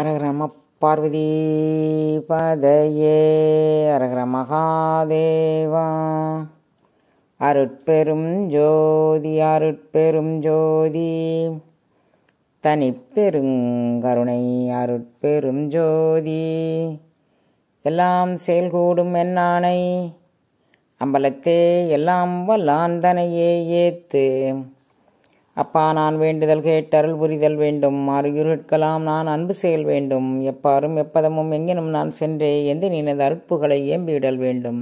அரகரம பார்வதி பதையே அரகர மகாதேவா அருட்பெரும் ஜோதி அருட்பெரும் ஜோதி தனிப்பெருங்கருணை அருட்பெரும் ஜோதி எல்லாம் செயல்கூடும் என்னானை அம்பலத்தே எல்லாம் வல்லாந்தனையே ஏத்து அப்பா நான் வேண்டுதல் கேட்டருள் புரிதல் வேண்டும் அருகிருட்கலாம் நான் அன்பு செயல் வேண்டும் எப்பாரும் எப்பதமும் எங்கினும் நான் சென்றே எந்த நினைந்த அற்புகளை ஏம்பிவிடல் வேண்டும்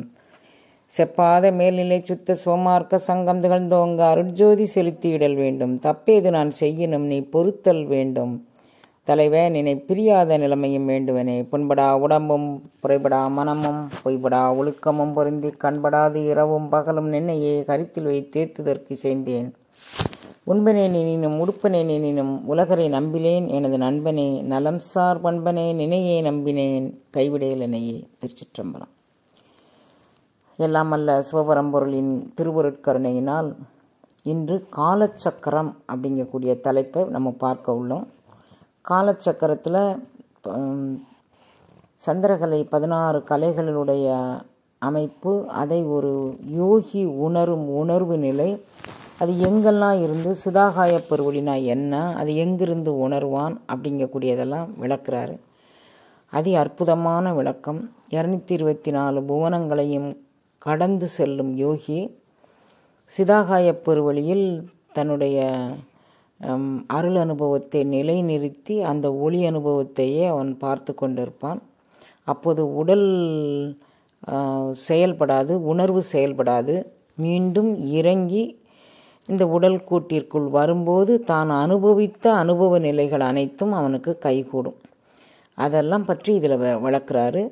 செப்பாத மேல்நிலை சுத்த சோமார்க்க சங்கம் திகழ்ந்தோங்க அருட்ஜோதி செலுத்திவிடல் வேண்டும் தப்பேது நான் செய்யினும் நீ பொறுத்தல் வேண்டும் தலைவன் நினை பிரியாத நிலைமையும் வேண்டுவனே புண்படா உடம்பும் புறைபடா மனமும் பொய்படா ஒழுக்கமும் பொருந்தி கண்படாது இரவும் பகலும் நின்னையே கருத்தில் வைத்து தேர்த்துதற்கு செய்தேன் உண்பனே நினினும் உடுப்பனே நினினும் உலகரை நம்பிலேன் எனது நண்பனே நலம் சார் பண்பனே நினையே நம்பினேன் கைவிடையலனையே திருச்சிற்றம்பலம் எல்லாம் அல்ல சிவபரம்பொருளின் திருவருட்கருணையினால் இன்று காலச்சக்கரம் அப்படிங்கக்கூடிய தலைப்பை நம்ம பார்க்க உள்ளோம் காலச்சக்கரத்தில் சந்திரகலை பதினாறு கலைகளுடைய அமைப்பு அதை ஒரு யோகி உணரும் உணர்வு நிலை அது எங்கெல்லாம் இருந்து சுதாகாய பெருவொழினா என்ன அது எங்கிருந்து உணர்வான் அப்படிங்கக்கூடியதெல்லாம் விளக்குறாரு அதி அற்புதமான விளக்கம் இரநூத்தி இருபத்தி நாலு புவனங்களையும் கடந்து செல்லும் யோகி சிதாகாய பெருவழியில் தன்னுடைய அருள் அனுபவத்தை நிலைநிறுத்தி அந்த ஒளி அனுபவத்தையே அவன் பார்த்து கொண்டிருப்பான் அப்போது உடல் செயல்படாது உணர்வு செயல்படாது மீண்டும் இறங்கி இந்த உடல் கூட்டிற்குள் வரும்போது தான் அனுபவித்த அனுபவ நிலைகள் அனைத்தும் அவனுக்கு கைகூடும் அதெல்லாம் பற்றி இதில் வளர்க்குறாரு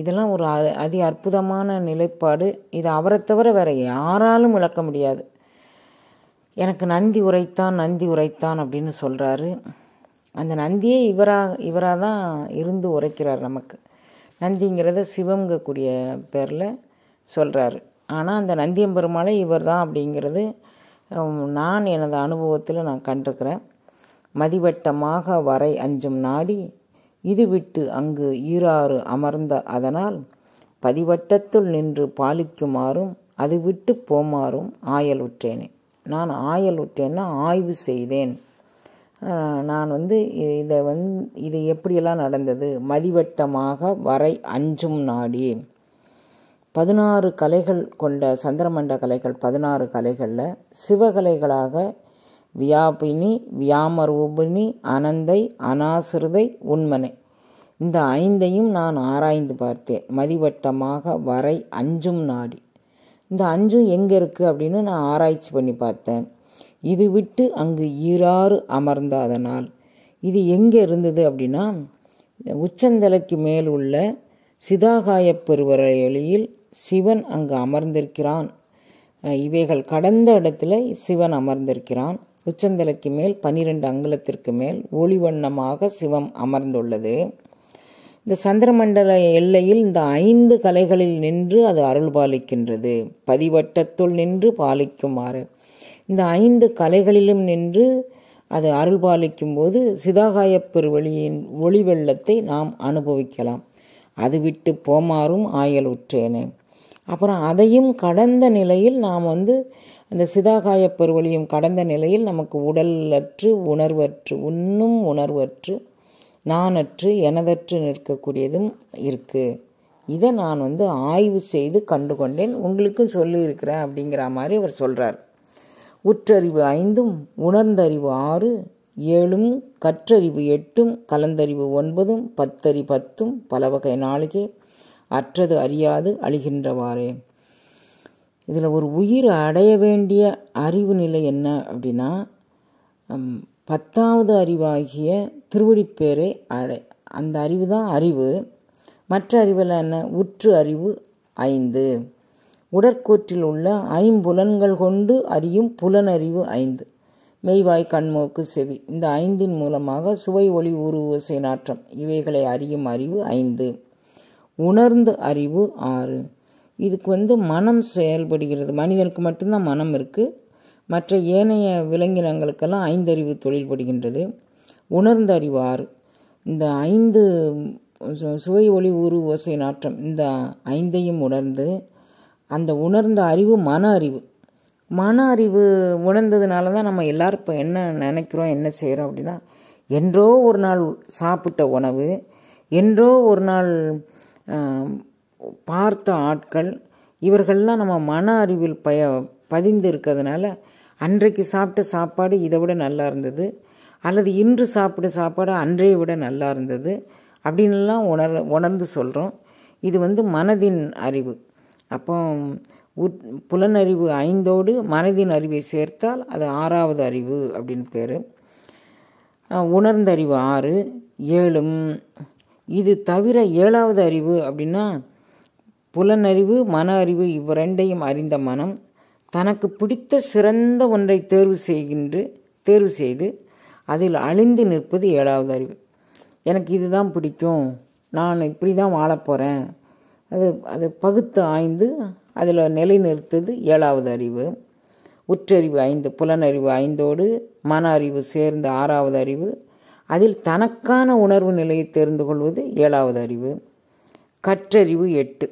இதெல்லாம் ஒரு அதி அற்புதமான நிலைப்பாடு இது அவரை தவிர வேறு யாராலும் விளக்க முடியாது எனக்கு நந்தி உரைத்தான் நந்தி உரைத்தான் அப்படின்னு சொல்கிறாரு அந்த நந்தியே இவராக இவராக தான் இருந்து உரைக்கிறார் நமக்கு நந்திங்கிறத சிவங்கக்கூடிய பேரில் சொல்கிறாரு ஆனால் அந்த நந்தியம்பெருமாளை இவர் தான் அப்படிங்கிறது நான் எனது அனுபவத்தில் நான் கண்டிருக்கிறேன் மதிவட்டமாக வரை அஞ்சும் நாடி இது விட்டு அங்கு ஈராறு அமர்ந்த அதனால் பதிவட்டத்துள் நின்று பாலிக்குமாறும் அது விட்டு போமாறும் ஆயல் உற்றேனே நான் ஆயல் உற்றேன்னா ஆய்வு செய்தேன் நான் வந்து இதை வந்து இது எப்படியெல்லாம் நடந்தது மதிவட்டமாக வரை அஞ்சும் நாடி பதினாறு கலைகள் கொண்ட சந்திரமண்ட கலைகள் பதினாறு கலைகளில் சிவகலைகளாக வியாபினி வியாமரூபினி அனந்தை அனாசிருதை உண்மனை இந்த ஐந்தையும் நான் ஆராய்ந்து பார்த்தேன் மதிவட்டமாக வரை அஞ்சும் நாடி இந்த அஞ்சும் எங்கே இருக்குது அப்படின்னு நான் ஆராய்ச்சி பண்ணி பார்த்தேன் இது விட்டு அங்கு ஈராறு அமர்ந்த அதனால் இது எங்கே இருந்தது அப்படின்னா உச்சந்தலைக்கு மேல் உள்ள சிதாகாய பெருவரையொலியில் சிவன் அங்கு அமர்ந்திருக்கிறான் இவைகள் கடந்த இடத்துல சிவன் அமர்ந்திருக்கிறான் உச்சந்தலைக்கு மேல் பனிரெண்டு அங்குலத்திற்கு மேல் ஒளிவண்ணமாக சிவம் அமர்ந்துள்ளது இந்த சந்திரமண்டல எல்லையில் இந்த ஐந்து கலைகளில் நின்று அது அருள் பாலிக்கின்றது பதிவட்டத்துள் நின்று பாலிக்குமாறு இந்த ஐந்து கலைகளிலும் நின்று அது அருள் பாலிக்கும் போது சிதாகாய பெருவெளியின் ஒளி வெள்ளத்தை நாம் அனுபவிக்கலாம் அது விட்டு போமாறும் ஆயல் உற்றேனே அப்புறம் அதையும் கடந்த நிலையில் நாம் வந்து அந்த சிதாகாய பெருவழியும் கடந்த நிலையில் நமக்கு உடலற்று உணர்வற்று உன்னும் உணர்வற்று நானற்று எனதற்று நிற்கக்கூடியதும் இருக்குது இதை நான் வந்து ஆய்வு செய்து கண்டுகொண்டேன் உங்களுக்கும் சொல்லியிருக்கிறேன் அப்படிங்கிற மாதிரி அவர் சொல்கிறார் உற்றறிவு ஐந்தும் உணர்ந்தறிவு ஆறு ஏழும் கற்றறிவு எட்டும் கலந்தறிவு ஒன்பதும் பத்தறி பத்தும் பலவகை நாளிகே அற்றது அறியாது அழிகின்றவாறே இதில் ஒரு உயிர் அடைய வேண்டிய அறிவு நிலை என்ன அப்படின்னா பத்தாவது அறிவாகிய திருவடிப்பேரை அடை அந்த அறிவு தான் அறிவு மற்ற அறிவில் என்ன உற்று அறிவு ஐந்து உடற்கூற்றில் உள்ள ஐம்புலன்கள் கொண்டு அறியும் புலனறிவு ஐந்து மெய்வாய் கண்மோக்கு செவி இந்த ஐந்தின் மூலமாக சுவை ஒளி உருவசை நாற்றம் இவைகளை அறியும் அறிவு ஐந்து உணர்ந்து அறிவு ஆறு இதுக்கு வந்து மனம் செயல்படுகிறது மனிதனுக்கு மட்டும்தான் மனம் இருக்குது மற்ற ஏனைய விலங்கினங்களுக்கெல்லாம் ஐந்தறிவு தொழில்படுகின்றது உணர்ந்த அறிவு ஆறு இந்த ஐந்து சுவை ஒளி உரு ஓசை நாற்றம் இந்த ஐந்தையும் உணர்ந்து அந்த உணர்ந்த அறிவு மன அறிவு மன அறிவு உணர்ந்ததுனால தான் நம்ம எல்லோரும் இப்போ என்ன நினைக்கிறோம் என்ன செய்கிறோம் அப்படின்னா என்றோ ஒரு நாள் சாப்பிட்ட உணவு என்றோ ஒரு நாள் பார்த்த ஆட்கள் இவர்கள்லாம் நம்ம மன அறிவில் பய பதிந்து இருக்கிறதுனால அன்றைக்கு சாப்பிட்ட சாப்பாடு இதை விட நல்லா இருந்தது அல்லது இன்று சாப்பிட்ட சாப்பாடு அன்றைய விட நல்லா இருந்தது அப்படின்லாம் உணர் உணர்ந்து சொல்கிறோம் இது வந்து மனதின் அறிவு அப்போ உட் புலனறிவு ஐந்தோடு மனதின் அறிவை சேர்த்தால் அது ஆறாவது அறிவு அப்படின்னு பேர் உணர்ந்தறிவு ஆறு ஏழும் இது தவிர ஏழாவது அறிவு அப்படின்னா புலனறிவு மன அறிவு இவ்விரண்டையும் அறிந்த மனம் தனக்கு பிடித்த சிறந்த ஒன்றை தேர்வு செய்கின்று தேர்வு செய்து அதில் அழிந்து நிற்பது ஏழாவது அறிவு எனக்கு இதுதான் பிடிக்கும் நான் இப்படி தான் வாழப்போகிறேன் அது அது பகுத்து ஆய்ந்து அதில் நிலைநிறுத்துது ஏழாவது அறிவு உற்றறிவு ஐந்து புலனறிவு ஐந்தோடு மன அறிவு சேர்ந்த ஆறாவது அறிவு அதில் தனக்கான உணர்வு நிலையை தெரிந்து கொள்வது ஏழாவது அறிவு கற்றறிவு எட்டு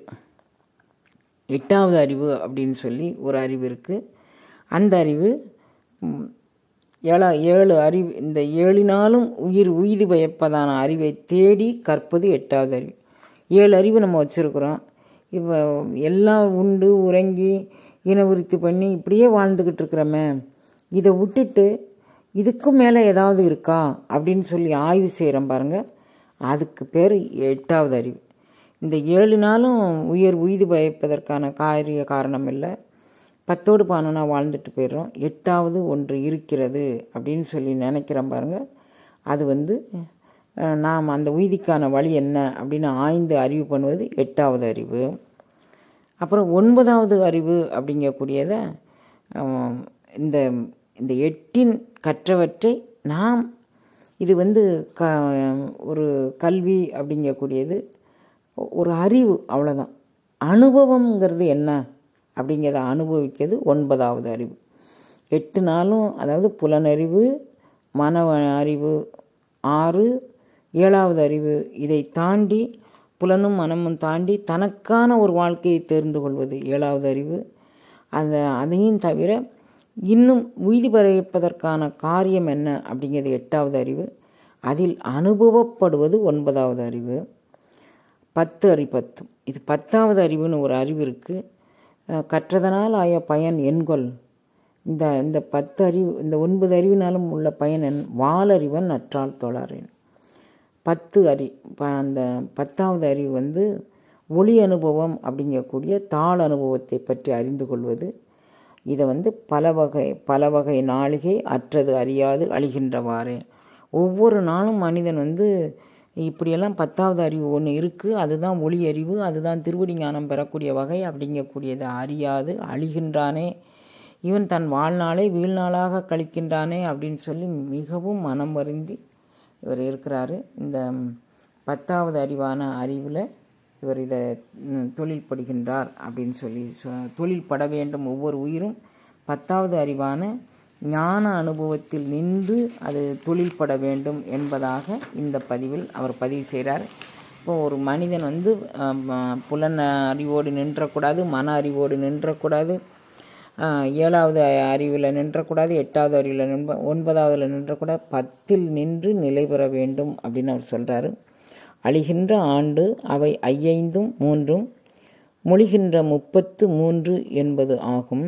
எட்டாவது அறிவு அப்படின்னு சொல்லி ஒரு அறிவு இருக்குது அந்த அறிவு ஏழா ஏழு அறிவு இந்த ஏழினாலும் உயிர் உயிர் பயப்பதான அறிவை தேடி கற்பது எட்டாவது அறிவு ஏழு அறிவு நம்ம வச்சுருக்குறோம் இவ எல்லாம் உண்டு உறங்கி இனவிருத்தி பண்ணி இப்படியே வாழ்ந்துக்கிட்டு இருக்கிறோமே இதை விட்டுட்டு இதுக்கும் மேலே ஏதாவது இருக்கா அப்படின்னு சொல்லி ஆய்வு செய்கிறோம் பாருங்கள் அதுக்கு பேர் எட்டாவது அறிவு இந்த ஏழு நாளும் உயர் உய்து பயப்பதற்கான காரிய காரணம் இல்லை பத்தோடு பானனாக வாழ்ந்துட்டு போயிடுறோம் எட்டாவது ஒன்று இருக்கிறது அப்படின்னு சொல்லி நினைக்கிறோம் பாருங்கள் அது வந்து நாம் அந்த உயிரிக்கான வழி என்ன அப்படின்னு ஆய்ந்து அறிவு பண்ணுவது எட்டாவது அறிவு அப்புறம் ஒன்பதாவது அறிவு அப்படிங்கக்கூடியத இந்த இந்த எட்டின் கற்றவற்றை நாம் இது வந்து க ஒரு கல்வி அப்படிங்கக்கூடியது ஒரு அறிவு அவ்வளோதான் அனுபவங்கிறது என்ன அப்படிங்கிறத அனுபவிக்கிறது ஒன்பதாவது அறிவு எட்டு நாளும் அதாவது புலனறிவு மன அறிவு ஆறு ஏழாவது அறிவு இதை தாண்டி புலனும் மனமும் தாண்டி தனக்கான ஒரு வாழ்க்கையை தேர்ந்து கொள்வது ஏழாவது அறிவு அந்த அதையும் தவிர இன்னும் உயிதி பரப்பதற்கான காரியம் என்ன அப்படிங்கிறது எட்டாவது அறிவு அதில் அனுபவப்படுவது ஒன்பதாவது அறிவு பத்து அறிபத்து இது பத்தாவது அறிவுன்னு ஒரு அறிவு இருக்குது கற்றதனால் ஆய பயன் எண்கொள் இந்த இந்த பத்து அறிவு இந்த ஒன்பது அறிவினாலும் உள்ள பயன் என் வாலறிவன் நற்றால் தொழாரேன் பத்து அறி அந்த பத்தாவது அறிவு வந்து ஒளி அனுபவம் அப்படிங்கக்கூடிய தாள் அனுபவத்தை பற்றி அறிந்து கொள்வது இதை வந்து பல வகை பல வகை நாளிகை அற்றது அறியாது அழிகின்றவாறு ஒவ்வொரு நாளும் மனிதன் வந்து இப்படியெல்லாம் பத்தாவது அறிவு ஒன்று இருக்குது அதுதான் ஒளி அறிவு அதுதான் திருவடி ஞானம் பெறக்கூடிய வகை அப்படிங்கக்கூடியதை அறியாது அழிகின்றானே இவன் தன் வாழ்நாளை வீழ்நாளாக கழிக்கின்றானே அப்படின்னு சொல்லி மிகவும் மனம் வருந்தி இவர் இருக்கிறார் இந்த பத்தாவது அறிவான அறிவில் இவர் இதை தொழில் படுகின்றார் அப்படின்னு சொல்லி தொழில் பட வேண்டும் ஒவ்வொரு உயிரும் பத்தாவது அறிவான ஞான அனுபவத்தில் நின்று அது தொழில் பட வேண்டும் என்பதாக இந்த பதிவில் அவர் பதிவு செய்கிறார் இப்போ ஒரு மனிதன் வந்து புலன் அறிவோடு நின்றக்கூடாது மன அறிவோடு நின்றக்கூடாது ஏழாவது அறிவில் நின்றக்கூடாது எட்டாவது அறிவில் நின்ப ஒன்பதாவதில் நின்றக்கூடாது பத்தில் நின்று நிலை பெற வேண்டும் அப்படின்னு அவர் சொல்கிறாரு அழிகின்ற ஆண்டு அவை ஐயைந்தும் மூன்றும் மொழிகின்ற முப்பத்து மூன்று என்பது ஆகும்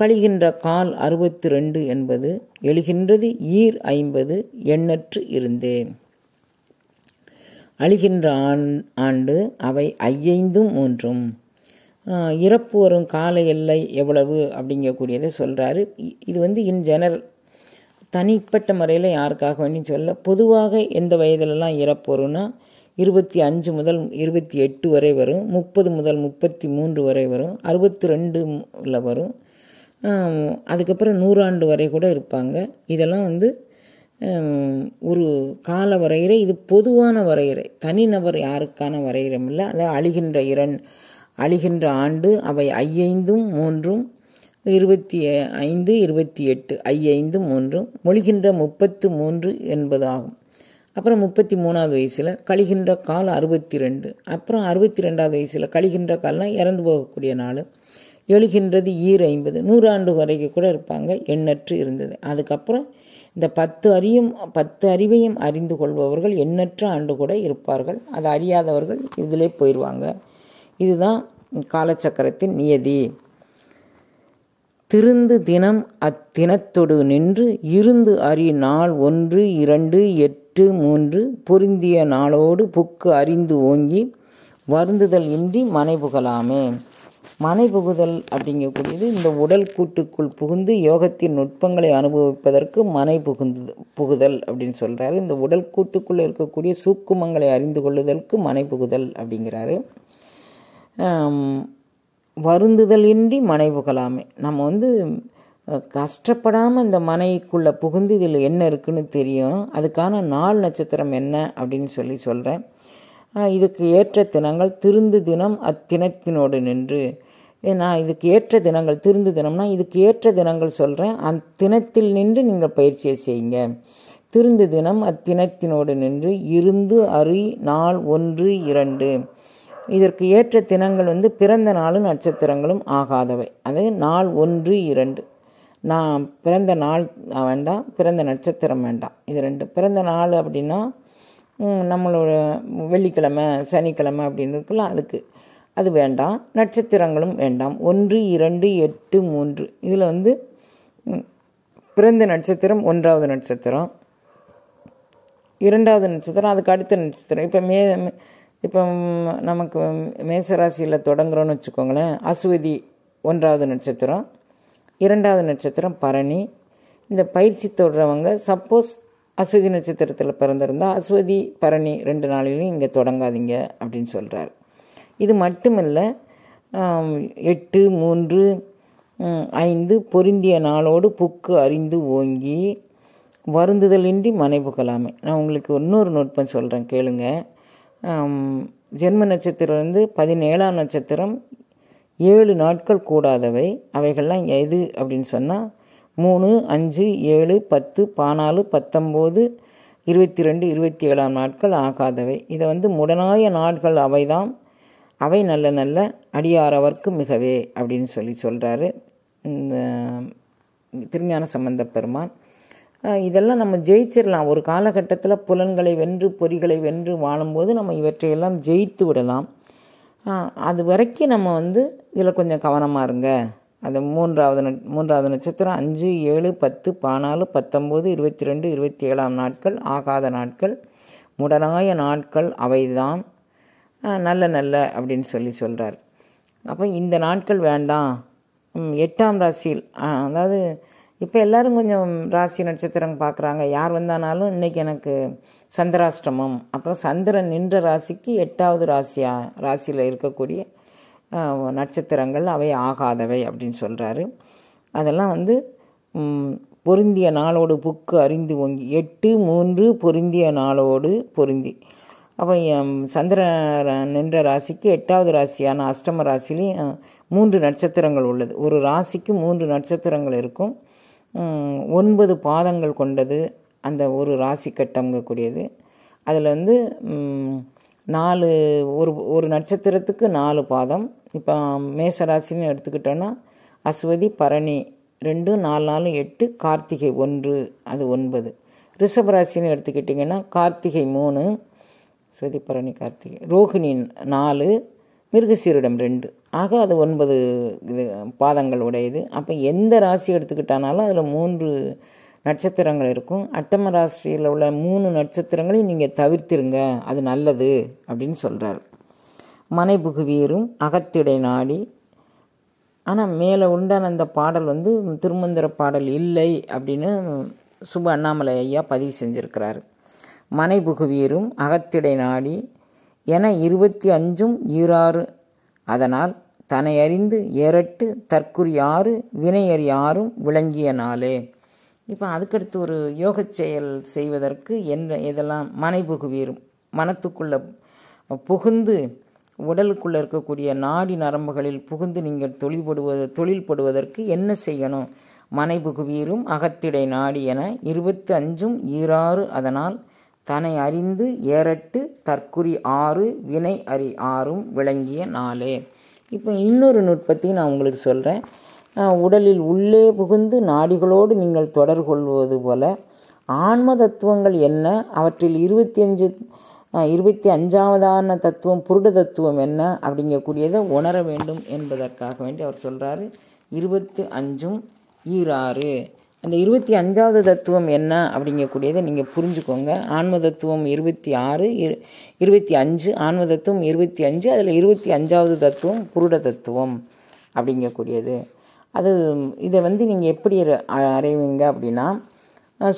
கழிகின்ற கால் அறுபத்தி ரெண்டு என்பது எழுகின்றது ஈர் ஐம்பது எண்ணற்று இருந்தேன் அழிகின்ற ஆண் ஆண்டு அவை ஐயைந்தும் மூன்றும் இறப்பு வரும் கால எல்லை எவ்வளவு அப்படிங்கக்கூடியதை சொல்கிறாரு இது வந்து இன் ஜெனரல் தனிப்பட்ட முறையில் யாருக்காக வேண்டும் சொல்ல பொதுவாக எந்த வயதிலெல்லாம் இறப்பு வரும்னா இருபத்தி அஞ்சு முதல் இருபத்தி எட்டு வரை வரும் முப்பது முதல் முப்பத்தி மூன்று வரை வரும் அறுபத்தி ரெண்டுல வரும் அதுக்கப்புறம் நூறாண்டு வரை கூட இருப்பாங்க இதெல்லாம் வந்து ஒரு கால வரையறை இது பொதுவான வரையறை தனிநபர் யாருக்கான வரையறம் இல்லை அதாவது அழிகின்ற இரண் அழிகின்ற ஆண்டு அவை ஐயைந்தும் மூன்றும் இருபத்தி ஐந்து இருபத்தி எட்டு ஐந்து மூன்றும் மொழிகின்ற முப்பத்து மூன்று என்பது ஆகும் அப்புறம் முப்பத்தி மூணாவது வயசில் கழிகின்ற கால் அறுபத்தி ரெண்டு அப்புறம் அறுபத்தி ரெண்டாவது வயசில் கழிகின்ற கால்னால் இறந்து போகக்கூடிய நாள் எழுகின்றது ஈர் ஐம்பது நூறாண்டு வரைக்கும் கூட இருப்பாங்க எண்ணற்று இருந்தது அதுக்கப்புறம் இந்த பத்து அறியும் பத்து அறிவையும் அறிந்து கொள்பவர்கள் எண்ணற்ற ஆண்டு கூட இருப்பார்கள் அதை அறியாதவர்கள் இதிலே போயிடுவாங்க இதுதான் காலச்சக்கரத்தின் நியதி திருந்து தினம் அத்தினத்தொடு நின்று இருந்து அறி நாள் ஒன்று இரண்டு எட்டு மூன்று பொருந்திய நாளோடு புக்கு அறிந்து ஓங்கி வருந்துதல் இன்றி மனை புகழாமே மனை புகுதல் அப்படிங்கக்கூடியது இந்த உடல் கூட்டுக்குள் புகுந்து யோகத்தின் நுட்பங்களை அனுபவிப்பதற்கு மனை புகுந்து புகுதல் அப்படின்னு சொல்கிறாரு இந்த உடல் கூட்டுக்குள்ளே இருக்கக்கூடிய சூக்குமங்களை அறிந்து கொள்ளுதலுக்கு மனை புகுதல் அப்படிங்கிறாரு வருந்துதல் இன்றி மனை புகழாமே நம்ம வந்து கஷ்டப்படாமல் இந்த மனைக்குள்ளே புகுந்து இதில் என்ன இருக்குன்னு தெரியும் அதுக்கான நாள் நட்சத்திரம் என்ன அப்படின்னு சொல்லி சொல்கிறேன் இதுக்கு ஏற்ற தினங்கள் திருந்து தினம் அத்தினத்தினோடு நின்று நான் இதுக்கு ஏற்ற தினங்கள் திருந்து தினம்னா இதுக்கு ஏற்ற தினங்கள் சொல்கிறேன் அத்தினத்தில் நின்று நீங்கள் பயிற்சியை செய்யுங்க திருந்து தினம் அத்தினத்தினோடு நின்று இருந்து அறி நாள் ஒன்று இரண்டு இதற்கு ஏற்ற தினங்கள் வந்து பிறந்த நாளும் நட்சத்திரங்களும் ஆகாதவை அது நாள் ஒன்று இரண்டு நான் பிறந்த நாள் வேண்டாம் பிறந்த நட்சத்திரம் வேண்டாம் இது ரெண்டு பிறந்த நாள் அப்படின்னா நம்மளோட வெள்ளிக்கிழமை சனிக்கிழமை அப்படின்னு இருக்குல்ல அதுக்கு அது வேண்டாம் நட்சத்திரங்களும் வேண்டாம் ஒன்று இரண்டு எட்டு மூன்று இதில் வந்து பிறந்த நட்சத்திரம் ஒன்றாவது நட்சத்திரம் இரண்டாவது நட்சத்திரம் அதுக்கு அடுத்த நட்சத்திரம் இப்போ மே இப்போ நமக்கு மேசராசியில் தொடங்குறோன்னு வச்சுக்கோங்களேன் அஸ்வதி ஒன்றாவது நட்சத்திரம் இரண்டாவது நட்சத்திரம் பரணி இந்த பயிற்சி தொடுறவங்க சப்போஸ் அஸ்வதி நட்சத்திரத்தில் பிறந்திருந்தால் அஸ்வதி பரணி ரெண்டு நாளிலையும் இங்கே தொடங்காதீங்க அப்படின்னு சொல்கிறார் இது மட்டுமல்ல எட்டு மூன்று ஐந்து பொருந்திய நாளோடு புக்கு அறிந்து ஓங்கி வருந்துதலின்றி மனைவுகளாமை நான் உங்களுக்கு இன்னொரு நுட்பம் சொல்கிறேன் கேளுங்கள் ஜென்ம நட்சத்திரம் வந்து பதினேழாம் நட்சத்திரம் ஏழு நாட்கள் கூடாதவை அவைகள்லாம் எது அப்படின்னு சொன்னால் மூணு அஞ்சு ஏழு பத்து பதினாலு பத்தொம்போது இருபத்தி ரெண்டு இருபத்தி ஏழாம் நாட்கள் ஆகாதவை இதை வந்து முடனாய நாட்கள் அவைதாம் அவை நல்ல நல்ல அடியாரவர்க்கு மிகவே அப்படின்னு சொல்லி சொல்கிறாரு திருஞான சம்பந்த பெருமான் இதெல்லாம் நம்ம ஜெயிச்சிடலாம் ஒரு காலகட்டத்தில் புலன்களை வென்று பொறிகளை வென்று வாழும்போது நம்ம இவற்றையெல்லாம் ஜெயித்து விடலாம் அது வரைக்கும் நம்ம வந்து இதில் கொஞ்சம் கவனமாக இருங்க அது மூன்றாவது மூன்றாவது நட்சத்திரம் அஞ்சு ஏழு பத்து பதினாலு பத்தொம்போது இருபத்தி ரெண்டு இருபத்தி ஏழாம் நாட்கள் ஆகாத நாட்கள் முடனாய நாட்கள் அவைதான் நல்ல நல்ல அப்படின்னு சொல்லி சொல்கிறார் அப்போ இந்த நாட்கள் வேண்டாம் எட்டாம் ராசியில் அதாவது இப்போ எல்லோரும் கொஞ்சம் ராசி நட்சத்திரம் பார்க்குறாங்க யார் வந்தானாலும் இன்றைக்கி எனக்கு சந்திராஷ்டமம் அப்புறம் சந்திரன் நின்ற ராசிக்கு எட்டாவது ராசியாக ராசியில் இருக்கக்கூடிய நட்சத்திரங்கள் அவை ஆகாதவை அப்படின்னு சொல்கிறாரு அதெல்லாம் வந்து பொருந்திய நாளோடு புக்கு அறிந்து ஒங்கி எட்டு மூன்று பொருந்திய நாளோடு பொருந்தி அப்போ சந்திரன் நின்ற ராசிக்கு எட்டாவது ராசியான அஷ்டம ராசிலையும் மூன்று நட்சத்திரங்கள் உள்ளது ஒரு ராசிக்கு மூன்று நட்சத்திரங்கள் இருக்கும் ஒன்பது பாதங்கள் கொண்டது அந்த ஒரு ராசி கட்டம்கக்கூடியது அதில் வந்து நாலு ஒரு ஒரு நட்சத்திரத்துக்கு நாலு பாதம் இப்போ ராசின்னு எடுத்துக்கிட்டோன்னா அஸ்வதி பரணி ரெண்டு நாலு நாலு எட்டு கார்த்திகை ஒன்று அது ஒன்பது ரிஷபராசின்னு எடுத்துக்கிட்டிங்கன்னா கார்த்திகை மூணு அஸ்வதி பரணி கார்த்திகை ரோஹிணி நாலு மிருகசீரிடம் ரெண்டு ஆக அது ஒன்பது இது பாதங்கள் உடையது அப்போ எந்த ராசி எடுத்துக்கிட்டானாலும் அதில் மூன்று நட்சத்திரங்கள் இருக்கும் அட்டம ராசியில் உள்ள மூணு நட்சத்திரங்களையும் நீங்கள் தவிர்த்திருங்க அது நல்லது அப்படின்னு சொல்கிறார் மனை அகத்திடை நாடி ஆனால் மேலே உண்டான அந்த பாடல் வந்து திருமந்திர பாடல் இல்லை அப்படின்னு சுப அண்ணாமலை ஐயா பதிவு செஞ்சுருக்கிறாரு மனை புகுவீரும் அகத்திடை நாடி என இருபத்தி அஞ்சும் ஈராறு அதனால் தன்னை அறிந்து ஏறட்டு தற்குறியாறு வினையறியாரும் விளங்கிய நாளே இப்போ அதுக்கடுத்து ஒரு யோக செயல் செய்வதற்கு என்ன இதெல்லாம் மனைபுகுவீரும் மனத்துக்குள்ளே புகுந்து உடலுக்குள்ளே இருக்கக்கூடிய நாடி நரம்புகளில் புகுந்து நீங்கள் தொழில்படுவது தொழில்படுவதற்கு என்ன செய்யணும் புகுவீரும் அகத்திடை நாடி என இருபத்தி அஞ்சும் ஈராறு அதனால் தனை அறிந்து ஏறட்டு தற்குறி ஆறு வினை அறி ஆறும் விளங்கிய நாளே இப்போ இன்னொரு நுட்பத்தையும் நான் உங்களுக்கு சொல்கிறேன் உடலில் உள்ளே புகுந்து நாடிகளோடு நீங்கள் தொடர் கொள்வது போல ஆன்ம தத்துவங்கள் என்ன அவற்றில் இருபத்தி அஞ்சு இருபத்தி அஞ்சாவதான தத்துவம் புருட தத்துவம் என்ன அப்படிங்கக்கூடியதை உணர வேண்டும் என்பதற்காக வேண்டி அவர் சொல்கிறாரு இருபத்து அஞ்சும் ஈராறு அந்த இருபத்தி அஞ்சாவது தத்துவம் என்ன அப்படிங்கக்கூடியதை நீங்கள் புரிஞ்சுக்கோங்க ஆன்ம தத்துவம் இருபத்தி ஆறு இருபத்தி அஞ்சு ஆன்ம தத்துவம் இருபத்தி அஞ்சு அதில் இருபத்தி அஞ்சாவது தத்துவம் புருட தத்துவம் அப்படிங்கக்கூடியது அது இதை வந்து நீங்கள் எப்படி அறைவீங்க அப்படின்னா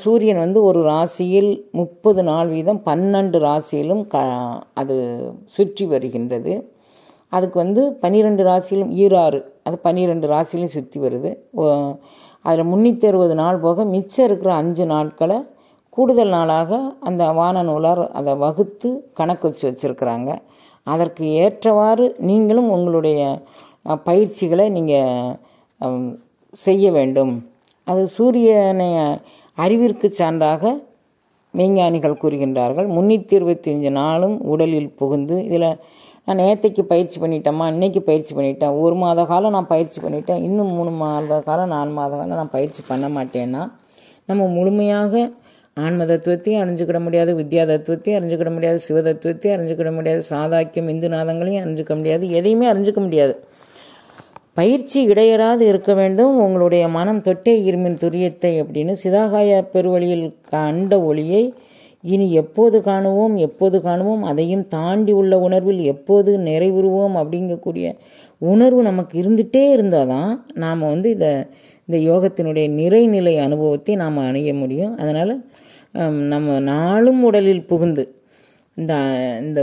சூரியன் வந்து ஒரு ராசியில் முப்பது நாள் வீதம் பன்னெண்டு ராசியிலும் க அது சுற்றி வருகின்றது அதுக்கு வந்து பன்னிரெண்டு ராசியிலும் ஈராறு அது பன்னிரெண்டு ராசியிலும் சுற்றி வருது அதில் முன்னூற்றி அறுபது நாள் போக மிச்சம் இருக்கிற அஞ்சு நாட்களை கூடுதல் நாளாக அந்த வான நூலார் அதை வகுத்து கணக்கு வச்சு வச்சுருக்குறாங்க அதற்கு ஏற்றவாறு நீங்களும் உங்களுடைய பயிற்சிகளை நீங்கள் செய்ய வேண்டும் அது சூரியனை அறிவிற்கு சான்றாக விஞ்ஞானிகள் கூறுகின்றார்கள் முன்னூற்றி இருபத்தி அஞ்சு நாளும் உடலில் புகுந்து இதில் நான் நேற்றைக்கு பயிற்சி பண்ணிட்டேம்மா இன்றைக்கி பயிற்சி பண்ணிட்டேன் ஒரு மாத காலம் நான் பயிற்சி பண்ணிட்டேன் இன்னும் மூணு மாத காலம் நாலு மாத காலம் நான் பயிற்சி பண்ண மாட்டேன்னா நம்ம முழுமையாக ஆன்ம தத்துவத்தையும் அறிஞ்சிக்கிட முடியாது வித்யா தத்துவத்தையும் அறிஞ்சிக்கிட முடியாது சிவ தத்துவத்தையும் அறிஞ்சிக்கிட முடியாது சாதாக்கியம் இந்து நாதங்களையும் அறிஞ்சிக்க முடியாது எதையுமே அறிஞ்சிக்க முடியாது பயிற்சி இடையராது இருக்க வேண்டும் உங்களுடைய மனம் தொட்டே இருமின் துரியத்தை அப்படின்னு சிதாகாய பெருவழியில் கண்ட ஒளியை இனி எப்போது காணுவோம் எப்போது காணுவோம் அதையும் தாண்டி உள்ள உணர்வில் எப்போது நிறைவுறுவோம் அப்படிங்கக்கூடிய உணர்வு நமக்கு இருந்துகிட்டே இருந்தால் தான் நாம் வந்து இதை இந்த யோகத்தினுடைய நிறைநிலை அனுபவத்தை நாம் அணிய முடியும் அதனால் நம்ம நாளும் உடலில் புகுந்து இந்த இந்த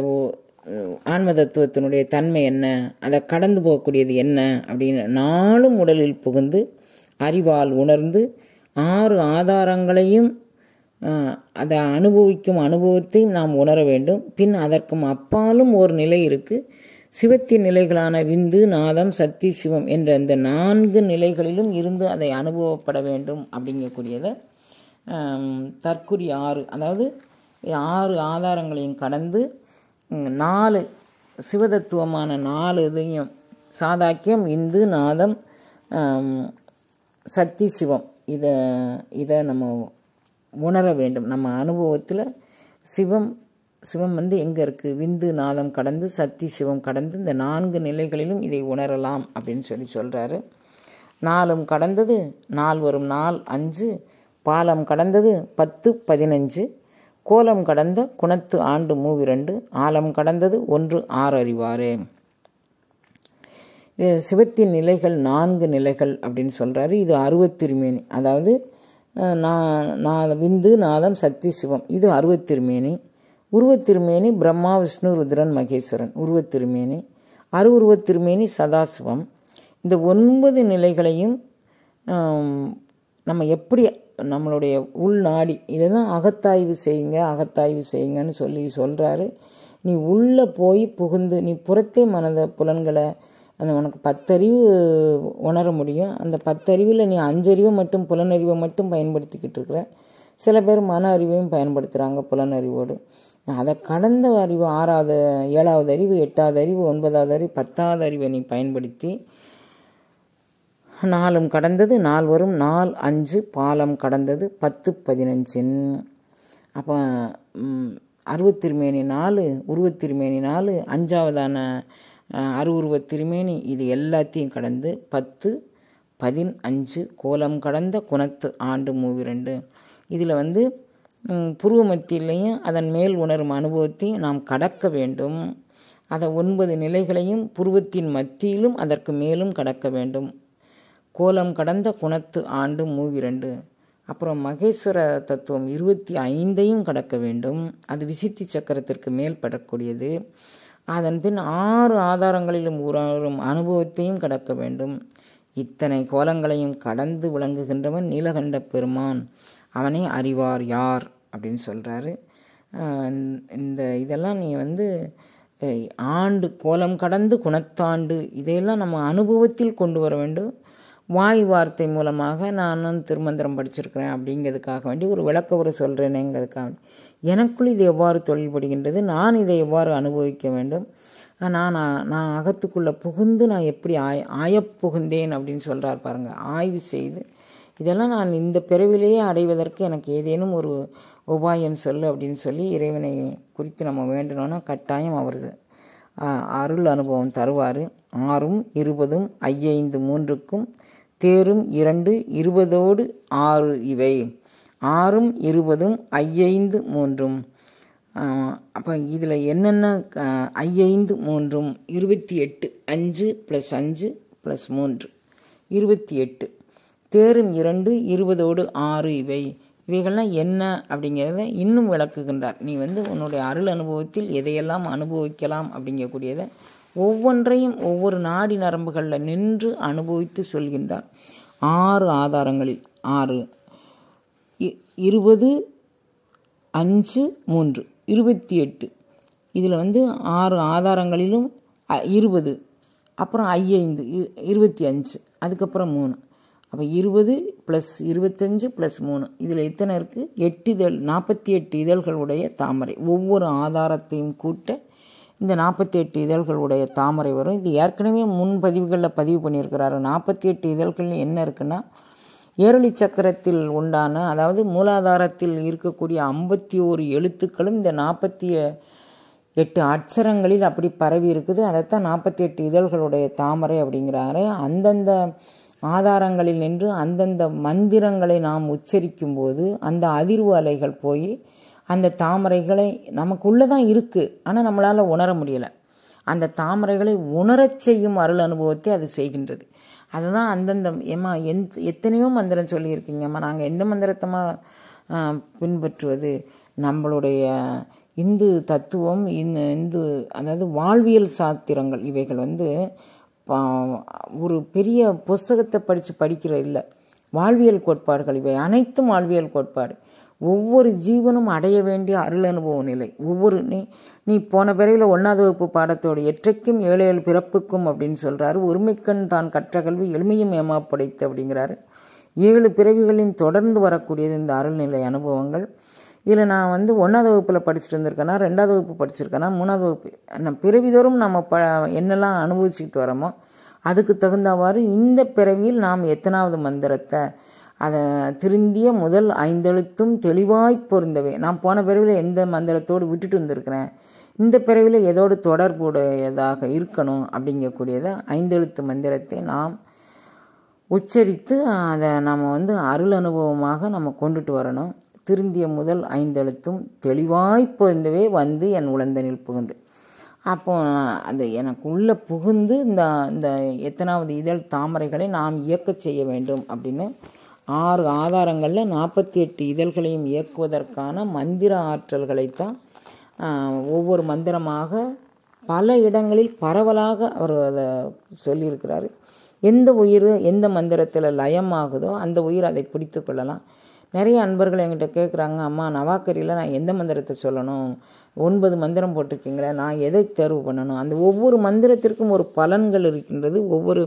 ஆன்ம தத்துவத்தினுடைய தன்மை என்ன அதை கடந்து போகக்கூடியது என்ன அப்படின்னு நாளும் உடலில் புகுந்து அறிவால் உணர்ந்து ஆறு ஆதாரங்களையும் அதை அனுபவிக்கும் அனுபவத்தையும் நாம் உணர வேண்டும் பின் அதற்கும் அப்பாலும் ஒரு நிலை இருக்குது சிவத்திய நிலைகளான விந்து நாதம் சக்தி சிவம் என்ற இந்த நான்கு நிலைகளிலும் இருந்து அதை அனுபவப்பட வேண்டும் அப்படிங்கக்கூடியதை தற்குறி ஆறு அதாவது ஆறு ஆதாரங்களையும் கடந்து நாலு சிவதத்துவமான நாலு இதையும் சாதாக்கியம் இந்து நாதம் சக்தி சிவம் இதை இதை நம்ம உணர வேண்டும் நம்ம அனுபவத்தில் சிவம் சிவம் வந்து எங்கே இருக்குது விந்து நாளம் கடந்து சக்தி சிவம் கடந்து இந்த நான்கு நிலைகளிலும் இதை உணரலாம் அப்படின்னு சொல்லி சொல்கிறாரு நாளும் கடந்தது நாள் வரும் நாள் அஞ்சு பாலம் கடந்தது பத்து பதினஞ்சு கோலம் கடந்த குணத்து ஆண்டு மூவிரண்டு ஆலம் கடந்தது ஒன்று ஆறு அறிவாறு சிவத்தின் நிலைகள் நான்கு நிலைகள் அப்படின்னு சொல்கிறாரு இது அறுபத்திருமேனி அதாவது நா விந்து நாதம் சக்தி சிவம் இது அருவத்திருமேனி உருவத்திருமேனி பிரம்மா விஷ்ணு ருத்ரன் மகேஸ்வரன் உருவத்திருமேனி அருவுருவத்திருமேனி சதாசிவம் இந்த ஒன்பது நிலைகளையும் நம்ம எப்படி நம்மளுடைய உள்நாடி இதை தான் அகத்தாய்வு செய்யுங்க அகத்தாய்வு செய்யுங்கன்னு சொல்லி சொல்கிறாரு நீ உள்ளே போய் புகுந்து நீ புறத்தே மனத புலன்களை அந்த உனக்கு பத்தறிவு உணர முடியும் அந்த பத்தறிவில் நீ அஞ்சறிவை மட்டும் புலனறிவை மட்டும் பயன்படுத்திக்கிட்டு இருக்கிற சில பேர் மன அறிவையும் பயன்படுத்துகிறாங்க புலனறிவோடு அதை கடந்த அறிவு ஆறாவது ஏழாவது அறிவு எட்டாவது அறிவு ஒன்பதாவது அறிவு பத்தாவது அறிவை நீ பயன்படுத்தி நாலும் கடந்தது நாள் வரும் நாள் அஞ்சு பாலம் கடந்தது பத்து பதினஞ்சின் அப்போ அறுபத்திருமேனி நாலு உருவத்திருமேனி நாலு அஞ்சாவதான அருவுருவ திருமேனி இது எல்லாத்தையும் கடந்து பத்து பதினஞ்சு கோலம் கடந்த குணத்து ஆண்டு மூவிரண்டு இதில் வந்து புருவ மத்தியிலையும் அதன் மேல் உணரும் அனுபவத்தையும் நாம் கடக்க வேண்டும் அதை ஒன்பது நிலைகளையும் புருவத்தின் மத்தியிலும் அதற்கு மேலும் கடக்க வேண்டும் கோலம் கடந்த குணத்து ஆண்டு மூவிரண்டு அப்புறம் மகேஸ்வர தத்துவம் இருபத்தி ஐந்தையும் கடக்க வேண்டும் அது விசித்தி சக்கரத்திற்கு மேல் படக்கூடியது அதன்பின் ஆறு ஆதாரங்களிலும் ஊராறும் அனுபவத்தையும் கடக்க வேண்டும் இத்தனை கோலங்களையும் கடந்து விளங்குகின்றவன் நீலகண்ட பெருமான் அவனை அறிவார் யார் அப்படின்னு சொல்கிறாரு இந்த இதெல்லாம் நீ வந்து ஆண்டு கோலம் கடந்து குணத்தாண்டு இதையெல்லாம் நம்ம அனுபவத்தில் கொண்டு வர வேண்டும் வாய் வார்த்தை மூலமாக நானும் திருமந்திரம் படிச்சிருக்கிறேன் அப்படிங்கிறதுக்காக வேண்டி ஒரு விளக்க உரை சொல்கிறேனேங்கிறதுக்காக எனக்குள் இது எவ்வாறு தொழில்படுகின்றது நான் இதை எவ்வாறு அனுபவிக்க வேண்டும் நான் நான் அகத்துக்குள்ளே புகுந்து நான் எப்படி ஆய ஆயப்புகுந்தேன் அப்படின்னு சொல்கிறார் பாருங்கள் ஆய்வு செய்து இதெல்லாம் நான் இந்த பிறவிலேயே அடைவதற்கு எனக்கு ஏதேனும் ஒரு உபாயம் சொல்லு அப்படின்னு சொல்லி இறைவனை குறித்து நம்ம வேண்டணும்னா கட்டாயம் அவர் அருள் அனுபவம் தருவார் ஆறும் இருபதும் ஐந்து மூன்றுக்கும் தேரும் இரண்டு இருபதோடு ஆறு இவை ஆறும் இருபதும் ஐந்து மூன்றும் அப்போ இதில் என்னென்ன ஐந்து மூன்றும் இருபத்தி எட்டு அஞ்சு ப்ளஸ் அஞ்சு ப்ளஸ் மூன்று இருபத்தி எட்டு தேரும் இரண்டு இருபதோடு ஆறு இவை இவைகள்லாம் என்ன அப்படிங்கிறத இன்னும் விளக்குகின்றார் நீ வந்து உன்னுடைய அருள் அனுபவத்தில் எதையெல்லாம் அனுபவிக்கலாம் அப்படிங்கக்கூடியதை ஒவ்வொன்றையும் ஒவ்வொரு நாடி நரம்புகளில் நின்று அனுபவித்து சொல்கின்றார் ஆறு ஆதாரங்களில் ஆறு இருபது அஞ்சு மூன்று இருபத்தி எட்டு இதில் வந்து ஆறு ஆதாரங்களிலும் இருபது அப்புறம் ஐந்து இருபத்தி அஞ்சு அதுக்கப்புறம் மூணு அப்போ இருபது ப்ளஸ் இருபத்தஞ்சு ப்ளஸ் மூணு இதில் எத்தனை இருக்குது எட்டு இதழ் நாற்பத்தி எட்டு இதழ்களுடைய தாமரை ஒவ்வொரு ஆதாரத்தையும் கூட்ட இந்த நாற்பத்தி எட்டு இதழ்களுடைய தாமரை வரும் இது ஏற்கனவே முன்பதிவுகளில் பதிவு பண்ணியிருக்கிறாரு நாற்பத்தி எட்டு இதழ்கள் என்ன இருக்குன்னா ஏரளி சக்கரத்தில் உண்டான அதாவது மூலாதாரத்தில் இருக்கக்கூடிய ஐம்பத்தி ஓரு எழுத்துக்களும் இந்த நாற்பத்தி எட்டு அட்சரங்களில் அப்படி பரவி இருக்குது அதைத்தான் நாற்பத்தி எட்டு இதழ்களுடைய தாமரை அப்படிங்கிறாரு அந்தந்த ஆதாரங்களில் நின்று அந்தந்த மந்திரங்களை நாம் உச்சரிக்கும் போது அந்த அதிர்வு அலைகள் போய் அந்த தாமரைகளை நமக்குள்ளே தான் இருக்குது ஆனால் நம்மளால் உணர முடியலை அந்த தாமரைகளை உணரச் செய்யும் அருள் அனுபவத்தை அது செய்கின்றது அதுதான் அந்தந்த ஏமா எந் எத்தனையோ மந்திரம் சொல்லியிருக்கீங்கம்மா நாங்கள் எந்த மந்திரத்தமாக பின்பற்றுவது நம்மளுடைய இந்து தத்துவம் இந்து அதாவது வாழ்வியல் சாத்திரங்கள் இவைகள் வந்து ஒரு பெரிய புஸ்தகத்தை படித்து படிக்கிற இல்லை வாழ்வியல் கோட்பாடுகள் இவை அனைத்தும் வாழ்வியல் கோட்பாடு ஒவ்வொரு ஜீவனும் அடைய வேண்டிய அருள் அனுபவ நிலை ஒவ்வொரு நீ போன பிறவில் ஒன்றாவது வகுப்பு பாடத்தோடு எற்றைக்கும் ஏழு ஏழு பிறப்புக்கும் அப்படின்னு சொல்கிறாரு உரிமைக்கண் தான் கற்ற கல்வி எளிமையும் ஏமா படைத்து அப்படிங்கிறாரு ஏழு பிறவிகளின் தொடர்ந்து வரக்கூடியது இந்த அருள்நிலை அனுபவங்கள் இதில் நான் வந்து ஒன்றாவது வகுப்பில் படிச்சுட்டு இருந்திருக்கேனா ரெண்டாவது வகுப்பு படிச்சிருக்கேனா மூணாவது வகுப்பு நம்ம பிறவிதோறும் நம்ம ப என்னெல்லாம் அனுபவிச்சுக்கிட்டு வரோமோ அதுக்கு தகுந்தவாறு இந்த பிறவியில் நாம் எத்தனாவது மந்திரத்தை அதை திருந்திய முதல் ஐந்தெழுத்தும் தெளிவாய் பொருந்தவே நான் போன பிறவியில் எந்த மந்திரத்தோடு விட்டுட்டு வந்திருக்கிறேன் இந்த பிறவியில் எதோடு தொடர்புடையதாக இருக்கணும் அப்படிங்கக்கூடியதை ஐந்தெழுத்து மந்திரத்தை நாம் உச்சரித்து அதை நம்ம வந்து அருள் அனுபவமாக நம்ம கொண்டுட்டு வரணும் திருந்திய முதல் ஐந்தெழுத்தும் தெளிவாய் வந்து என் உழந்தனில் புகுந்து அப்போ அது எனக்குள்ளே புகுந்து இந்த இந்த எத்தனாவது இதழ் தாமரைகளை நாம் இயக்க செய்ய வேண்டும் அப்படின்னு ஆறு ஆதாரங்களில் நாற்பத்தி எட்டு இதழ்களையும் இயக்குவதற்கான மந்திர ஆற்றல்களைத்தான் ஒவ்வொரு மந்திரமாக பல இடங்களில் பரவலாக அவர் அதை சொல்லியிருக்கிறாரு எந்த உயிர் எந்த மந்திரத்தில் லயமாகுதோ அந்த உயிர் அதை பிடித்து கொள்ளலாம் நிறைய அன்பர்கள் என்கிட்ட கேட்குறாங்க அம்மா நவாக்கரியில் நான் எந்த மந்திரத்தை சொல்லணும் ஒன்பது மந்திரம் போட்டிருக்கீங்களே நான் எதை தேர்வு பண்ணணும் அந்த ஒவ்வொரு மந்திரத்திற்கும் ஒரு பலன்கள் இருக்கின்றது ஒவ்வொரு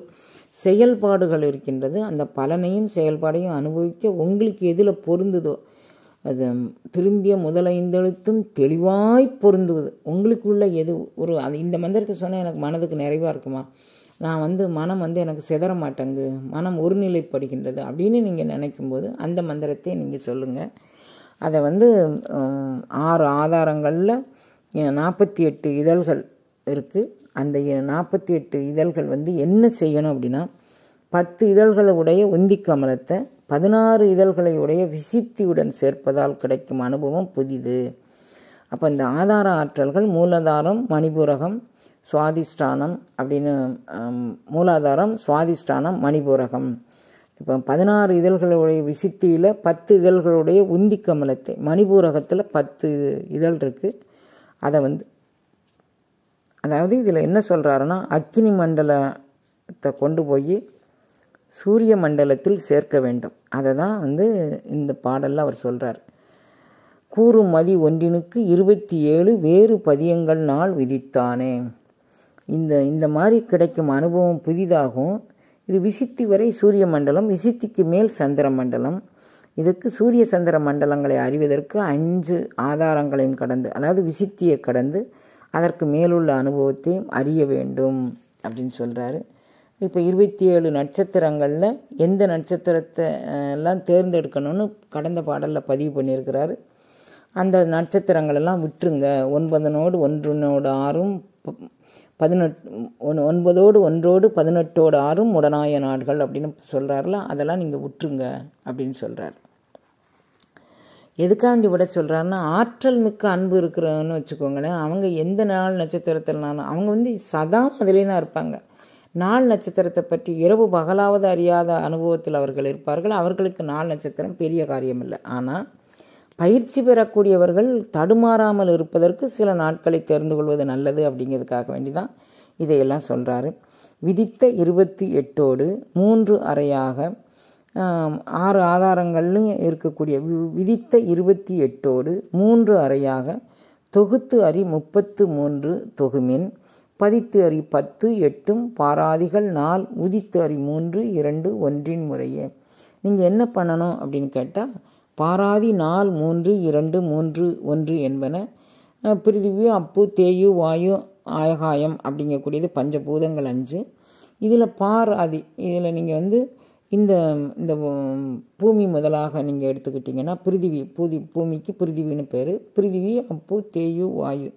செயல்பாடுகள் இருக்கின்றது அந்த பலனையும் செயல்பாடையும் அனுபவிக்க உங்களுக்கு எதில் பொருந்துதோ அது திருந்திய முதலைந்தெழுத்தும் தெளிவாய் பொருந்துவது உங்களுக்குள்ள எது ஒரு அது இந்த மந்திரத்தை சொன்னால் எனக்கு மனதுக்கு நிறைவாக இருக்குமா நான் வந்து மனம் வந்து எனக்கு சிதற மாட்டேங்கு மனம் ஒருநிலைப்படுகின்றது அப்படின்னு நீங்கள் நினைக்கும்போது அந்த மந்திரத்தை நீங்கள் சொல்லுங்கள் அதை வந்து ஆறு ஆதாரங்களில் நாற்பத்தி எட்டு இதழ்கள் இருக்குது அந்த நாற்பத்தி எட்டு இதழ்கள் வந்து என்ன செய்யணும் அப்படின்னா பத்து இதழ்களை உடைய ஒந்தி கமலத்தை பதினாறு இதழ்களை உடைய விசித்தியுடன் சேர்ப்பதால் கிடைக்கும் அனுபவம் புதிது அப்போ இந்த ஆதார ஆற்றல்கள் மூலாதாரம் மணிபூரகம் சுவாதிஷ்டானம் அப்படின்னு மூலாதாரம் சுவாதிஷ்டானம் மணிபூரகம் இப்போ பதினாறு இதழ்களுடைய விசித்தியில் பத்து இதழ்களுடைய உந்தி கமலத்தை மணிபூரகத்தில் பத்து இதழ் இருக்குது அதை வந்து அதாவது இதில் என்ன சொல்கிறாருன்னா அக்னி மண்டலத்தை கொண்டு போய் சூரிய மண்டலத்தில் சேர்க்க வேண்டும் அதை தான் வந்து இந்த பாடலில் அவர் சொல்கிறார் கூறும் மதி ஒன்றினுக்கு இருபத்தி ஏழு வேறு பதியங்கள் நாள் விதித்தானே இந்த இந்த மாதிரி கிடைக்கும் அனுபவம் புதிதாகும் இது விசித்தி வரை சூரிய மண்டலம் விசித்திக்கு மேல் சந்திர மண்டலம் இதுக்கு சூரிய சந்திர மண்டலங்களை அறிவதற்கு அஞ்சு ஆதாரங்களையும் கடந்து அதாவது விசித்தியை கடந்து அதற்கு மேலுள்ள அனுபவத்தையும் அறிய வேண்டும் அப்படின்னு சொல்கிறாரு இப்போ இருபத்தி ஏழு நட்சத்திரங்களில் எந்த நட்சத்திரத்தை எல்லாம் தேர்ந்தெடுக்கணும்னு கடந்த பாடலில் பதிவு பண்ணியிருக்கிறாரு அந்த நட்சத்திரங்களெல்லாம் விட்டுருங்க ஒன்பதனோடு ஒன்றினோடு ஆறும் பதினெட்டு ஒன் ஒன்பதோடு ஒன்றோடு பதினெட்டோடு ஆறும் உடனாய நாடுகள் அப்படின்னு சொல்கிறாருல அதெல்லாம் நீங்கள் விட்டுருங்க அப்படின்னு சொல்கிறார் எதுக்காண்டி விட சொல்கிறாருன்னா ஆற்றல் மிக்க அன்பு இருக்கிறோன்னு வச்சுக்கோங்களேன் அவங்க எந்த நாள் நட்சத்திரத்தில்னாலும் அவங்க வந்து சதாம் அதிலே தான் இருப்பாங்க நாள் நட்சத்திரத்தை பற்றி இரவு பகலாவது அறியாத அனுபவத்தில் அவர்கள் இருப்பார்கள் அவர்களுக்கு நாள் நட்சத்திரம் பெரிய காரியம் இல்லை ஆனால் பயிற்சி பெறக்கூடியவர்கள் தடுமாறாமல் இருப்பதற்கு சில நாட்களை தெரிந்து கொள்வது நல்லது அப்படிங்கிறதுக்காக வேண்டி தான் இதையெல்லாம் சொல்கிறாரு விதித்த இருபத்தி எட்டோடு மூன்று அறையாக ஆறு ஆதாரங்கள்லையும் இருக்கக்கூடிய விதித்த இருபத்தி எட்டோடு மூன்று அறையாக தொகுத்து அறி முப்பத்து மூன்று தொகுமின் பதித்து அறி பத்து எட்டும் பாராதிகள் நாள் உதித்து அறி மூன்று இரண்டு ஒன்றின் முறையே நீங்கள் என்ன பண்ணணும் அப்படின்னு கேட்டால் பாராதி நாள் மூன்று இரண்டு மூன்று ஒன்று என்பன பிரிதிவி அப்பு தேயு வாயு ஆயகாயம் அப்படிங்கக்கூடியது பஞ்சபூதங்கள் அஞ்சு இதில் பாராதி இதில் நீங்கள் வந்து இந்த இந்த பூமி முதலாக நீங்கள் எடுத்துக்கிட்டிங்கன்னா பிரிதிவி பூதி பூமிக்கு பிரிதிவின்னு பேர் பிரிதிவி அப்பு தேயு வாயு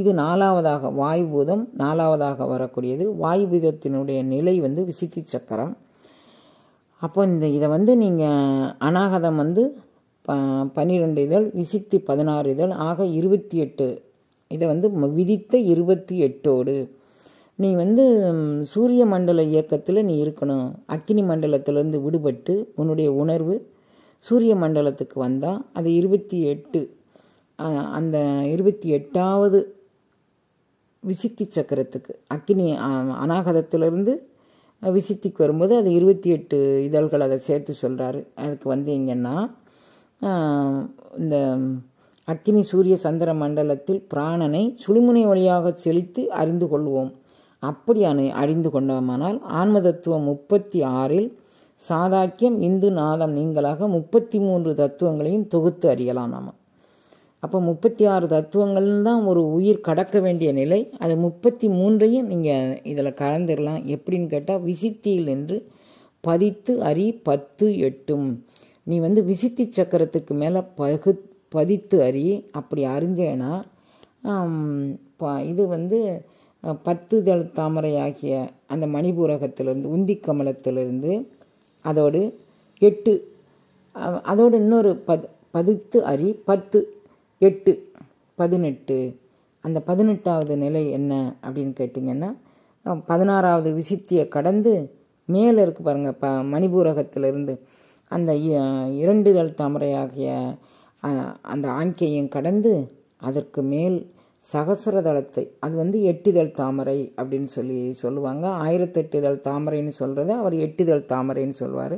இது நாலாவதாக வாயுபூதம் நாலாவதாக வரக்கூடியது வாயுபூதத்தினுடைய நிலை வந்து விசித்தி சக்கரம் அப்போ இந்த இதை வந்து நீங்கள் அனாகதம் வந்து ப பன்னிரெண்டு இதழ் விசித்தி பதினாறு இதழ் ஆக இருபத்தி எட்டு இதை வந்து விதித்த இருபத்தி எட்டோடு நீ வந்து சூரிய மண்டல இயக்கத்தில் நீ இருக்கணும் அக்னி மண்டலத்திலேருந்து விடுபட்டு உன்னுடைய உணர்வு சூரிய மண்டலத்துக்கு வந்தால் அது இருபத்தி எட்டு அந்த இருபத்தி எட்டாவது விசித்தி சக்கரத்துக்கு அக்கினி அநாகதத்திலிருந்து விசித்திக்கு வரும்போது அது இருபத்தி எட்டு இதழ்கள் அதை சேர்த்து சொல்கிறாரு அதுக்கு வந்து எங்கன்னா இந்த அக்கினி சூரிய சந்திர மண்டலத்தில் பிராணனை சுழுமுனை வழியாக செழித்து அறிந்து கொள்வோம் அப்படி அணை அறிந்து கொண்டோமானால் ஆன்மதத்துவம் முப்பத்தி ஆறில் சாதாக்கியம் இந்து நாதம் நீங்களாக முப்பத்தி மூன்று தத்துவங்களையும் தொகுத்து அறியலாம் நாம் அப்போ முப்பத்தி ஆறு தத்துவங்கள்னு தான் ஒரு உயிர் கடக்க வேண்டிய நிலை அது முப்பத்தி மூன்றையும் நீங்கள் இதில் கலந்துடலாம் எப்படின்னு கேட்டால் விசித்தியில் என்று பதித்து அறி பத்து எட்டும் நீ வந்து விசித்தி சக்கரத்துக்கு மேலே பகு பதித்து அறி அப்படி அறிஞ்சேன்னா இது வந்து பத்து தள தாமரை ஆகிய அந்த மணிபூரகத்திலிருந்து உந்தி கமலத்திலிருந்து அதோடு எட்டு அதோடு இன்னொரு பத் பதித்து அறி பத்து எட்டு பதினெட்டு அந்த பதினெட்டாவது நிலை என்ன அப்படின்னு கேட்டிங்கன்னா பதினாறாவது விசித்தியை கடந்து மேலே இருக்குது பாருங்கள் ப மணிபூரகத்திலிருந்து அந்த இரண்டுதல் தாமரையாகிய அந்த ஆங்கியம் கடந்து அதற்கு மேல் சகசரதளத்தை அது வந்து எட்டுதல் தாமரை அப்படின்னு சொல்லி சொல்லுவாங்க ஆயிரத்தெட்டுதல் தாமரைன்னு சொல்கிறத அவர் எட்டுதல் தாமரைன்னு சொல்வார்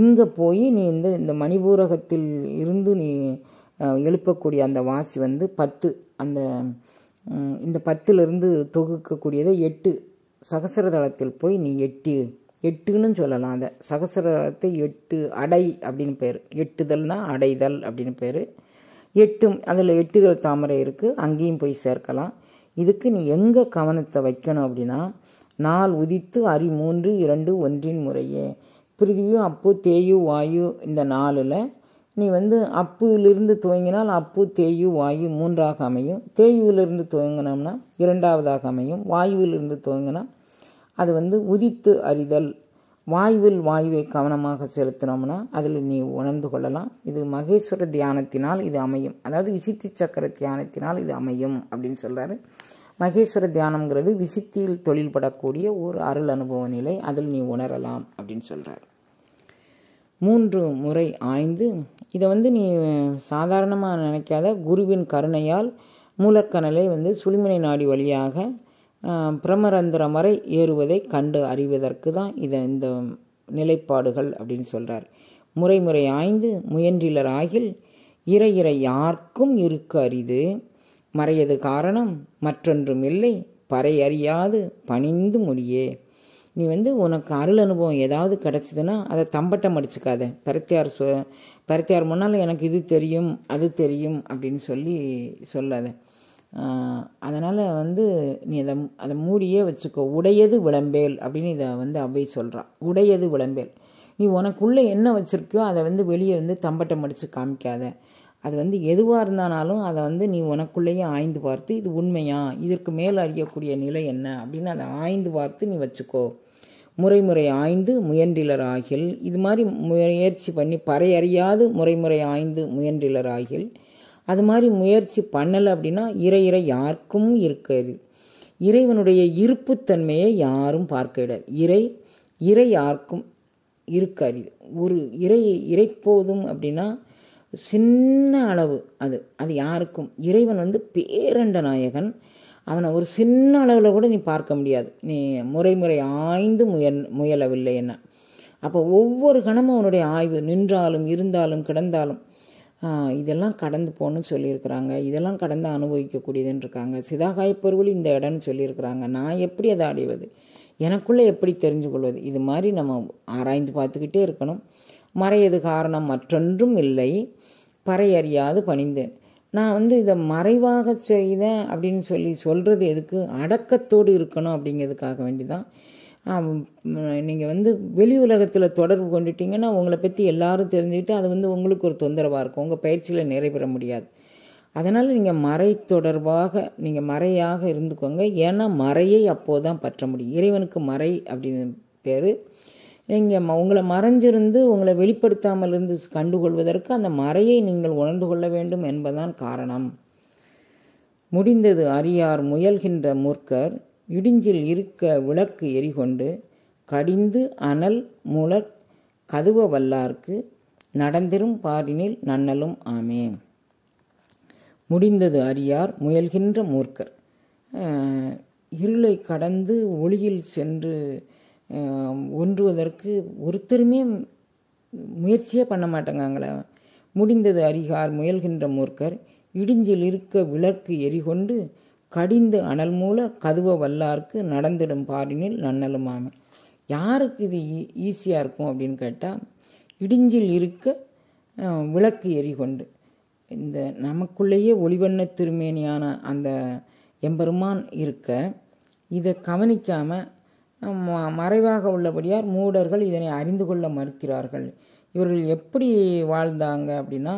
இங்கே போய் நீ இந்த இந்த மணிபூரகத்தில் இருந்து நீ எழுப்பக்கூடிய அந்த வாசி வந்து பத்து அந்த இந்த பத்துலேருந்து தொகுக்கக்கூடியதை எட்டு சகசரதளத்தில் போய் நீ எட்டு எட்டுன்னு சொல்லலாம் அதை சகசரதளத்தை எட்டு அடை அப்படின்னு பேர் எட்டுதல்னா அடைதல் அப்படின்னு பேர் எட்டும் அதில் எட்டுதல் தாமரை இருக்குது அங்கேயும் போய் சேர்க்கலாம் இதுக்கு நீ எங்கே கவனத்தை வைக்கணும் அப்படின்னா நாள் உதித்து அரி மூன்று இரண்டு ஒன்றின் முறையே பிரிதிவியும் அப்போ தேயு வாயு இந்த நாளில் நீ வந்து அப்புவிலிருந்து துவங்கினால் அப்பு தேயு வாயு மூன்றாக அமையும் தேயுவிலிருந்து துவங்கினோம்னா இரண்டாவதாக அமையும் வாயுவிலிருந்து துவங்கினா அது வந்து உதித்து அறிதல் வாயுவில் வாயுவை கவனமாக செலுத்தினோம்னா அதில் நீ உணர்ந்து கொள்ளலாம் இது மகேஸ்வர தியானத்தினால் இது அமையும் அதாவது விசித்தி சக்கர தியானத்தினால் இது அமையும் அப்படின்னு சொல்கிறாரு மகேஸ்வர தியானம்ங்கிறது விசித்தியில் தொழில்படக்கூடிய ஒரு அருள் அனுபவ நிலை அதில் நீ உணரலாம் அப்படின்னு சொல்கிறார் மூன்று முறை ஆய்ந்து இதை வந்து நீ சாதாரணமாக நினைக்காத குருவின் கருணையால் மூலக்கணலை வந்து சுளிமனை நாடி வழியாக பிரமரந்திரம் வரை ஏறுவதை கண்டு அறிவதற்கு தான் இதை இந்த நிலைப்பாடுகள் அப்படின்னு சொல்கிறார் முறை முறை ஆய்ந்து முயன்றிலர் ஆகில் இறை இறை யாருக்கும் இருக்க அறிது மறையது காரணம் மற்றொன்றும் இல்லை பறை அறியாது பணிந்து முடியே நீ வந்து உனக்கு அருள் அனுபவம் ஏதாவது கிடச்சிதுன்னா அதை தம்பட்டம் அடிச்சுக்காத பருத்தியார் சொ பருத்தியார் முன்னால் எனக்கு இது தெரியும் அது தெரியும் அப்படின்னு சொல்லி சொல்லாத அதனால் வந்து நீ அதை அதை மூடியே வச்சுக்கோ உடையது விளம்பேல் அப்படின்னு இதை வந்து அவை சொல்கிறான் உடையது விளம்பேல் நீ உனக்குள்ளே என்ன வச்சுருக்கியோ அதை வந்து வெளியே வந்து தம்பட்டம் அடித்து காமிக்காத அது வந்து எதுவாக இருந்தானாலும் அதை வந்து நீ உனக்குள்ளேயே ஆய்ந்து பார்த்து இது உண்மையா இதற்கு மேல் அறியக்கூடிய நிலை என்ன அப்படின்னு அதை ஆய்ந்து பார்த்து நீ வச்சுக்கோ முறை முறை ஆய்ந்து முயன்றிலராகில் இது மாதிரி முயற்சி பண்ணி பறையறியாது முறை முறை ஆய்ந்து முயன்றிலராகில் அது மாதிரி முயற்சி பண்ணலை அப்படின்னா இறை இறை யாருக்கும் இருக்காது இறைவனுடைய இருப்புத்தன்மையை யாரும் பார்க்க இடாது இறை இறை யாருக்கும் இருக்காது ஒரு இறை இறை போதும் அப்படின்னா சின்ன அளவு அது அது யாருக்கும் இறைவன் வந்து பேரண்ட நாயகன் அவனை ஒரு சின்ன அளவில் கூட நீ பார்க்க முடியாது நீ முறை முறை ஆய்ந்து முயல் முயலவில்லை என்ன அப்போ ஒவ்வொரு கணமும் அவனுடைய ஆய்வு நின்றாலும் இருந்தாலும் கிடந்தாலும் இதெல்லாம் கடந்து போகணும்னு சொல்லியிருக்கிறாங்க இதெல்லாம் கடந்து அனுபவிக்கக்கூடியதுன்னு இருக்காங்க சிதாகாய பொருள் இந்த இடம்னு சொல்லியிருக்கிறாங்க நான் எப்படி அதை அடைவது எனக்குள்ளே எப்படி தெரிஞ்சு கொள்வது இது மாதிரி நம்ம ஆராய்ந்து பார்த்துக்கிட்டே இருக்கணும் மறையது காரணம் மற்றொன்றும் இல்லை பறையறியாது பணிந்தேன் நான் வந்து இதை மறைவாக செய்தேன் அப்படின்னு சொல்லி சொல்கிறது எதுக்கு அடக்கத்தோடு இருக்கணும் அப்படிங்கிறதுக்காக வேண்டி தான் நீங்கள் வந்து வெளி உலகத்தில் தொடர்பு கொண்டுட்டிங்கன்னா உங்களை பற்றி எல்லாரும் தெரிஞ்சுக்கிட்டு அது வந்து உங்களுக்கு ஒரு தொந்தரவாக இருக்கும் உங்கள் பயிற்சியில் நிறைவேற முடியாது அதனால் நீங்கள் மறை தொடர்பாக நீங்கள் மறையாக இருந்துக்கோங்க ஏன்னா மறையை அப்போது தான் பற்ற முடியும் இறைவனுக்கு மறை அப்படின்னு பேர் இங்கே உங்களை மறைஞ்சிருந்து உங்களை வெளிப்படுத்தாமல் இருந்து கண்டுகொள்வதற்கு அந்த மறையை நீங்கள் உணர்ந்து கொள்ள வேண்டும் என்பதுதான் காரணம் முடிந்தது அறியார் முயல்கின்ற மூர்க்கர் இடிஞ்சில் இருக்க விளக்கு எரிகொண்டு கடிந்து அனல் முளக் கதுவ வல்லார்க்கு நடந்திரும் பாரினில் நன்னலும் ஆமே முடிந்தது அறியார் முயல்கின்ற மூர்க்கர் இருளை கடந்து ஒளியில் சென்று ஒன்றுவதற்கு ஒருத்தருமே முயற்சியே பண்ண மாட்டேங்காங்களே முடிந்தது அறிகார் முயல்கின்ற மூர்க்கர் இடிஞ்சில் இருக்க விளக்கு எரிகொண்டு கடிந்து அனல் மூல கதுவ வல்லார்க்கு நடந்திடும் பாரினில் நன்னலுமாமே யாருக்கு இது ஈஸியாக இருக்கும் அப்படின்னு கேட்டால் இடிஞ்சில் இருக்க விளக்கு எரிகொண்டு இந்த நமக்குள்ளேயே ஒளிவண்ண திருமேனியான அந்த எம்பெருமான் இருக்க இதை கவனிக்காமல் மறைவாக உள்ளபடியார் மூடர்கள் இதனை அறிந்து கொள்ள மறுக்கிறார்கள் இவர்கள் எப்படி வாழ்ந்தாங்க அப்படின்னா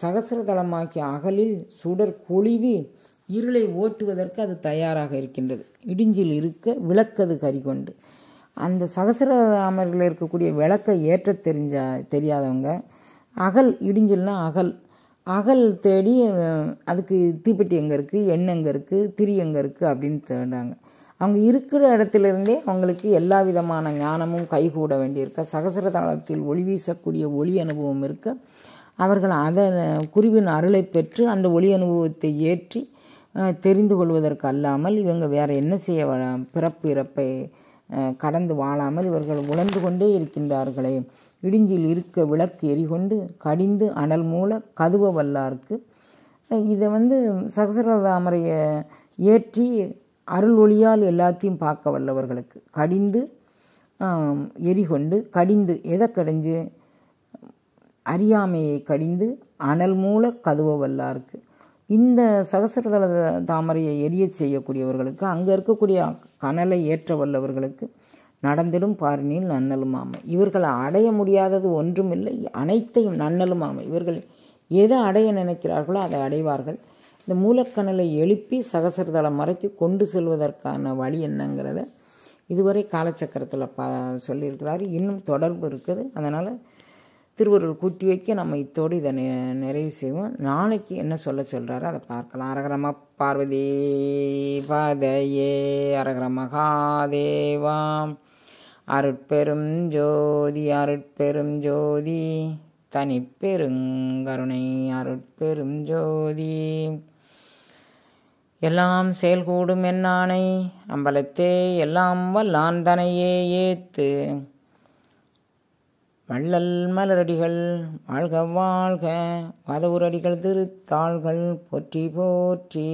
சகசிரதளமாக்கிய அகலில் சுடர் கொழிவு இருளை ஓட்டுவதற்கு அது தயாராக இருக்கின்றது இடிஞ்சில் இருக்க விளக்கது கறிகொண்டு அந்த சகசிரராமர்கள் இருக்கக்கூடிய விளக்கை ஏற்ற தெரிஞ்ச தெரியாதவங்க அகல் இடிஞ்சில்னா அகல் அகல் தேடி அதுக்கு தீப்பெட்டி எங்கே இருக்குது எண்ணெங்க இருக்குது திரி எங்கே இருக்குது அப்படின்னு தேடுறாங்க அவங்க இருக்கிற இடத்துலேருந்தே அவங்களுக்கு எல்லா விதமான ஞானமும் கைகூட வேண்டியிருக்க சகசர தளத்தில் ஒளி வீசக்கூடிய ஒளி அனுபவம் இருக்க அவர்கள் அதை குருவின் அருளை பெற்று அந்த ஒளி அனுபவத்தை ஏற்றி தெரிந்து கொள்வதற்கு அல்லாமல் இவங்க வேறு என்ன செய்ய பிறப்பு இறப்பை கடந்து வாழாமல் இவர்கள் உணர்ந்து கொண்டே இருக்கின்றார்களே இடிஞ்சில் இருக்க விளக்கு எரிகொண்டு கடிந்து அனல் மூல கதுவ வல்லாருக்கு இதை வந்து சகசரதாமரையை ஏற்றி அருள் ஒளியால் எல்லாத்தையும் பார்க்க வல்லவர்களுக்கு கடிந்து எரிகொண்டு கடிந்து எதை கடிஞ்சு அறியாமையை கடிந்து அனல் மூல கதுவ இருக்கு இந்த சகசரதள தாமரையை எரிய செய்யக்கூடியவர்களுக்கு அங்கே இருக்கக்கூடிய கனலை ஏற்ற வல்லவர்களுக்கு நடந்திடும் பாரினில் நன்னலும் ஆமை இவர்களை அடைய முடியாதது ஒன்றுமில்லை அனைத்தையும் நன்னலும் ஆமை இவர்கள் எதை அடைய நினைக்கிறார்களோ அதை அடைவார்கள் இந்த மூலக்கணலை எழுப்பி சகசரதளம் வரைக்கும் கொண்டு செல்வதற்கான வழி என்னங்கிறத இதுவரை காலச்சக்கரத்தில் பா சொல்லியிருக்கிறாரு இன்னும் தொடர்பு இருக்குது அதனால் திருவருள் கூட்டி வைக்க நம்ம இத்தோடு இதை நெ நிறைவு செய்வோம் நாளைக்கு என்ன சொல்ல சொல்கிறாரு அதை பார்க்கலாம் அரகரம பார்வதி பாதையே அரகர மகாதேவாம் அருட்பெரும் ஜோதி அருட்பெரும் ஜோதி தனிப்பெருங்கருணை அருட்பெரும் ஜோதி எல்லாம் செயல்கூடும் என்னானை அம்பலத்தே எல்லாம் வல்லான் தனையே ஏத்து வள்ளல் மலரடிகள் வாழ்க வாழ்க வதவுரடிகள் திருத்தாள்கள் போற்றி போற்றி